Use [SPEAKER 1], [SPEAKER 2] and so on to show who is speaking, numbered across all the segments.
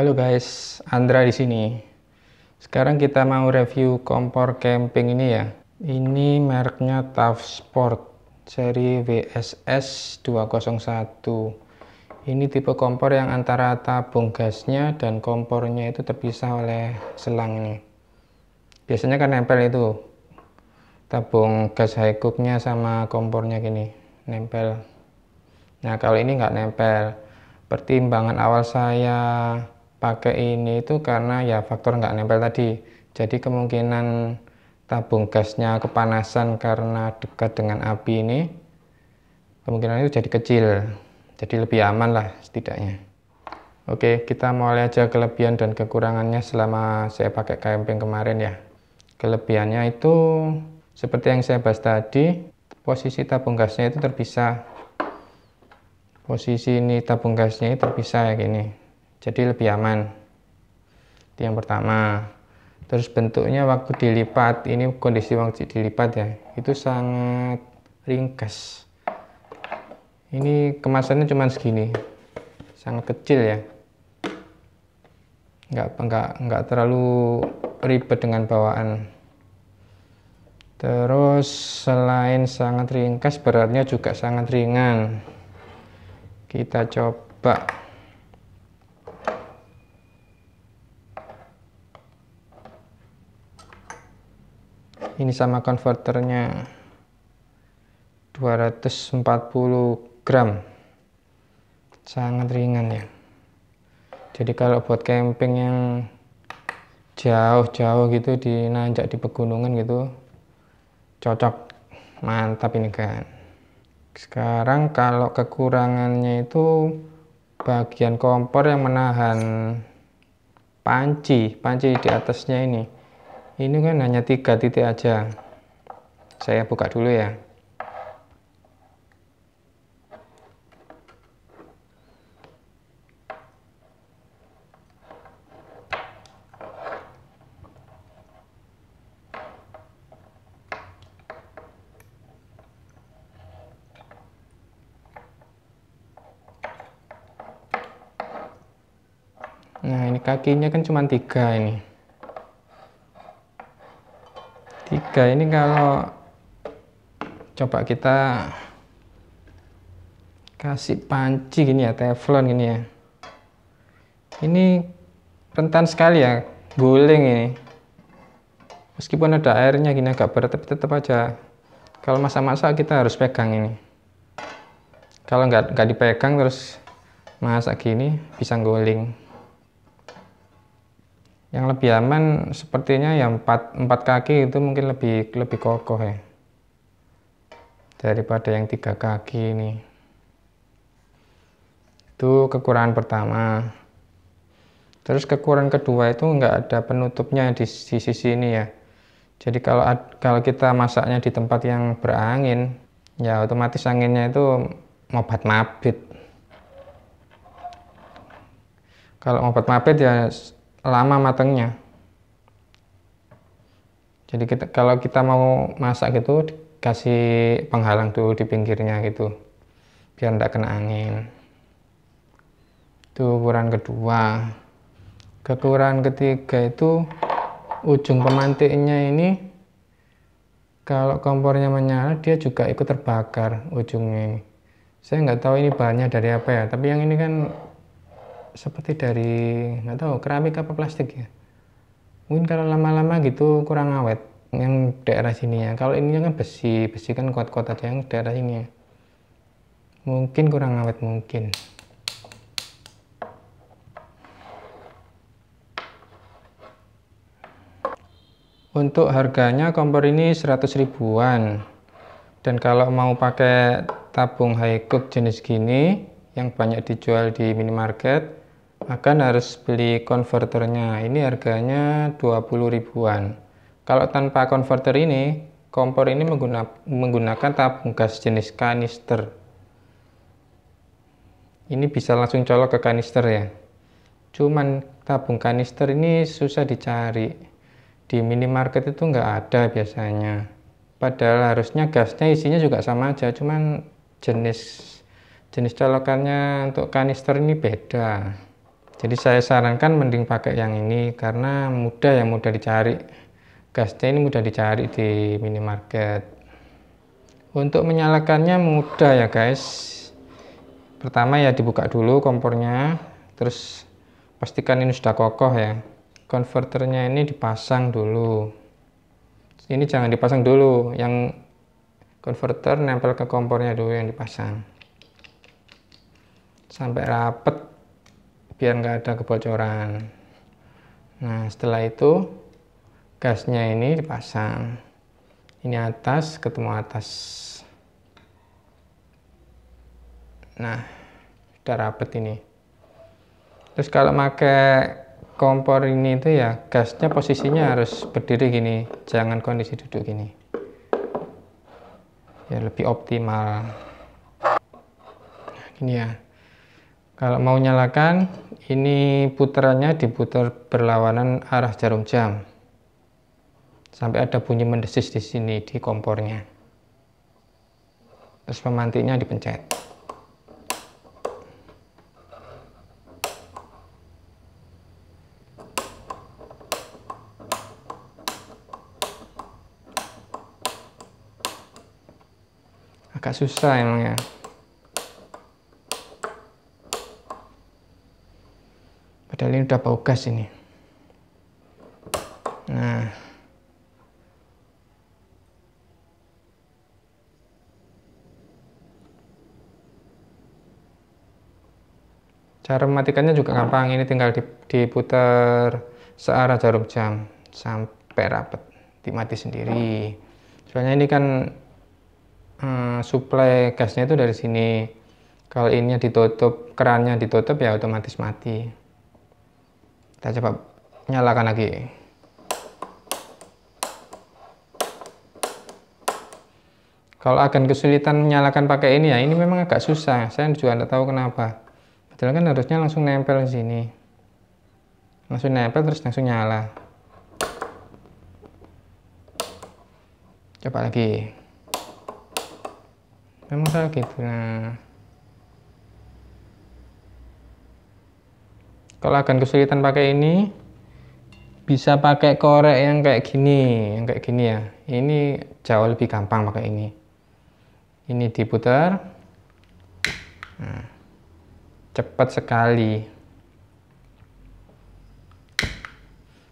[SPEAKER 1] Halo guys, Andra di sini. Sekarang kita mau review kompor camping ini ya. Ini mereknya TAF Sport seri WSS 201. Ini tipe kompor yang antara tabung gasnya dan kompornya itu terpisah oleh selang ini. Biasanya kan nempel itu. Tabung gas high cooknya sama kompornya gini, nempel. Nah, kalau ini nggak nempel. Pertimbangan awal saya pakai ini itu karena ya faktor nggak nempel tadi jadi kemungkinan tabung gasnya kepanasan karena dekat dengan api ini kemungkinan itu jadi kecil jadi lebih aman lah setidaknya Oke, kita mulai aja kelebihan dan kekurangannya selama saya pakai kemping kemarin ya. Kelebihannya itu seperti yang saya bahas tadi, posisi tabung gasnya itu terpisah. Posisi ini tabung gasnya itu terpisah ya gini jadi lebih aman itu yang pertama terus bentuknya waktu dilipat ini kondisi waktu dilipat ya itu sangat ringkas ini kemasannya cuma segini sangat kecil ya nggak nggak nggak terlalu ribet dengan bawaan terus selain sangat ringkas beratnya juga sangat ringan kita coba ini sama konverternya 240 gram sangat ringan ya jadi kalau buat camping yang jauh-jauh gitu di nanjak di pegunungan gitu cocok mantap ini kan sekarang kalau kekurangannya itu bagian kompor yang menahan panci panci di atasnya ini ini kan hanya tiga titik aja saya buka dulu ya Nah ini kakinya kan cuma tiga ini. harga ini kalau coba kita kasih panci gini ya teflon gini ya ini rentan sekali ya guling ini meskipun ada airnya gini agak berat tapi tetap aja kalau masak-masak kita harus pegang ini kalau nggak dipegang terus masak gini bisa guling yang lebih aman sepertinya yang empat, empat kaki itu mungkin lebih lebih kokoh ya daripada yang tiga kaki ini itu kekurangan pertama terus kekurangan kedua itu nggak ada penutupnya di, sisi sini ya jadi kalau kalau kita masaknya di tempat yang berangin ya otomatis anginnya itu mobat mabit kalau mobat mabit ya lama matangnya. Jadi kita, kalau kita mau masak gitu dikasih penghalang dulu di pinggirnya gitu biar tidak kena angin. Itu ukuran kedua. Kekurangan ketiga itu ujung pemantiknya ini kalau kompornya menyala dia juga ikut terbakar ujungnya ini. Saya nggak tahu ini bahannya dari apa ya, tapi yang ini kan seperti dari nggak tahu keramik apa plastik ya mungkin kalau lama-lama gitu kurang awet yang daerah sini ya kalau ini kan besi besi kan kuat-kuat aja yang daerah sini ya mungkin kurang awet mungkin untuk harganya kompor ini 100 ribuan dan kalau mau pakai tabung high cook jenis gini yang banyak dijual di minimarket akan harus beli konverternya. Ini harganya 20 ribuan. Kalau tanpa konverter ini, kompor ini mengguna, menggunakan tabung gas jenis kanister. Ini bisa langsung colok ke kanister ya. Cuman tabung kanister ini susah dicari. Di minimarket itu nggak ada biasanya. Padahal harusnya gasnya isinya juga sama aja, cuman jenis jenis colokannya untuk kanister ini beda. Jadi saya sarankan mending pakai yang ini karena mudah ya mudah dicari. Gasnya ini mudah dicari di minimarket. Untuk menyalakannya mudah ya guys. Pertama ya dibuka dulu kompornya, terus pastikan ini sudah kokoh ya. Konverternya ini dipasang dulu. Ini jangan dipasang dulu, yang konverter nempel ke kompornya dulu yang dipasang. Sampai rapet biar nggak ada kebocoran nah setelah itu gasnya ini dipasang ini atas ketemu atas nah sudah rapet ini terus kalau pakai kompor ini itu ya gasnya posisinya harus berdiri gini jangan kondisi duduk gini ya lebih optimal nah, gini ya kalau mau nyalakan, ini putarannya diputar berlawanan arah jarum jam. Sampai ada bunyi mendesis di sini di kompornya. Terus pemantiknya dipencet. agak susah emang ya. Padahal ini udah bau gas ini. Nah. Cara mematikannya juga gampang, ini tinggal diputar searah jarum jam sampai rapet. dimati sendiri. Soalnya ini kan hmm, suplai gasnya itu dari sini. Kalau ini ditutup, kerannya ditutup ya otomatis mati kita coba nyalakan lagi kalau akan kesulitan menyalakan pakai ini ya ini memang agak susah saya juga tidak tahu kenapa padahal kan harusnya langsung nempel di sini langsung nempel terus langsung nyala coba lagi memang saya gitu nah kalau akan kesulitan pakai ini bisa pakai korek yang kayak gini yang kayak gini ya ini jauh lebih gampang pakai ini ini diputar nah, cepat sekali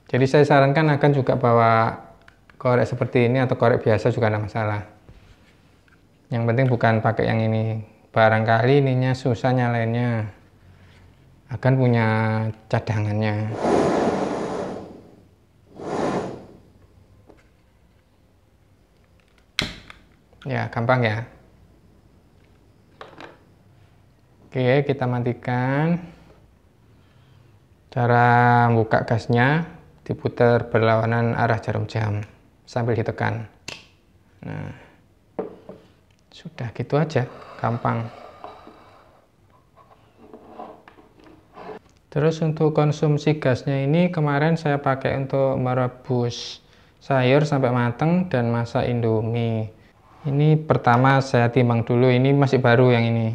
[SPEAKER 1] jadi saya sarankan akan juga bawa korek seperti ini atau korek biasa juga tidak masalah yang penting bukan pakai yang ini barangkali ininya susah nyalainnya akan punya cadangannya. Ya, gampang ya. Oke, kita matikan. Cara buka gasnya diputar berlawanan arah jarum jam sambil ditekan. Nah, sudah gitu aja, gampang. Terus untuk konsumsi gasnya ini kemarin saya pakai untuk merebus sayur sampai matang dan masak indomie. Ini pertama saya timbang dulu, ini masih baru yang ini.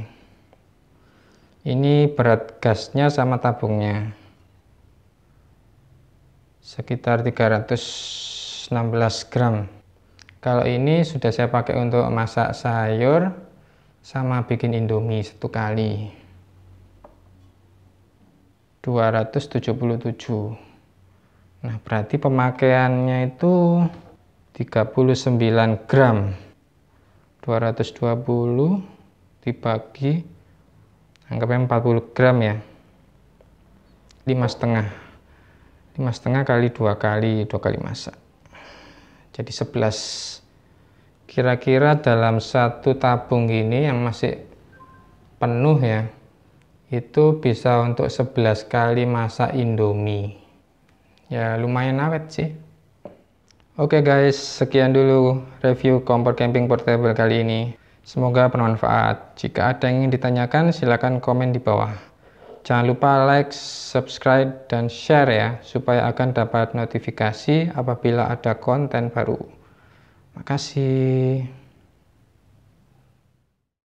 [SPEAKER 1] Ini berat gasnya sama tabungnya. Sekitar 316 gram. Kalau ini sudah saya pakai untuk masak sayur sama bikin indomie satu kali. 277 nah berarti pemakaiannya itu 39 gram 220 dibagi anggapnya 40 gram ya 5 setengah 5 setengah kali 2 kali 2 kali masak jadi 11 kira-kira dalam satu tabung ini yang masih penuh ya itu bisa untuk 11 kali masak indomie ya lumayan awet sih oke guys sekian dulu review kompor camping portable kali ini semoga bermanfaat jika ada yang ingin ditanyakan silahkan komen di bawah jangan lupa like subscribe dan share ya supaya akan dapat notifikasi apabila ada konten baru makasih